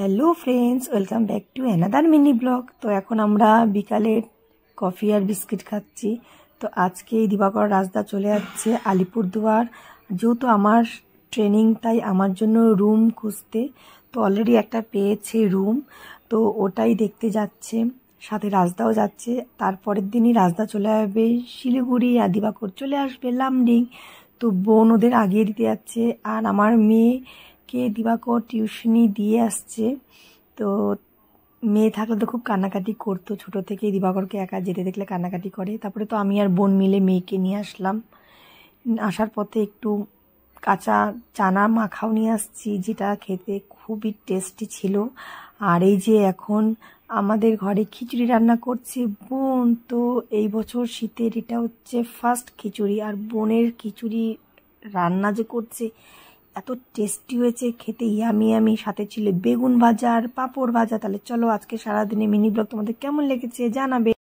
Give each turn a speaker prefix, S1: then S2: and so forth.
S1: hello friends welcome back to another mini blog তো এখন আমরা বিকালে কফি আর বিস্কিট খাচ্ছি তো আজকে এই দিবাকর রাস্তা চলে যাচ্ছে আলিপুরদুয়ার যেহেতু আমার ট্রেনিং তাই আমার জন্য রুম খুঁজতে তো অলরেডি একটা পেয়েছে রুম তো ওটাই দেখতে যাচ্ছে সাথে রাজদাও যাচ্ছে তারপরের দিনই রাজদা চলে যাবে শিলিগুড়ি আর দিবাকর চলে আসবে লামডিং তো বোন ওদের আগিয়ে দিতে যাচ্ছে আর আমার মেয়ে আজকে দিবাকর টিউশনি দিয়ে আসছে তো মেয়ে থাকলে তো খুব কান্নাকাটি করতো ছোটো থেকেই দিবাকরকে একা যেতে দেখলে কান্নাকাটি করে তারপরে তো আমি আর বোন মিলে মেয়েকে নিয়ে আসলাম আসার পথে একটু কাঁচা চানা মাখাও নিয়ে আসছি যেটা খেতে খুবই টেস্টি ছিল আর এই যে এখন আমাদের ঘরে খিচুড়ি রান্না করছে বোন তো এই বছর শীতের এটা হচ্ছে ফার্স্ট খিচুড়ি আর বোনের খিচুড়ি রান্না যে করছে এত টেস্টি হয়েছে খেতে ইয়ামি আমি সাথে ছিল বেগুন ভাজা আর পাঁপড় ভাজা তাহলে চলো আজকে সারাদিনে মিনি ব্লগ তোমাদের কেমন লেগেছে জানাবে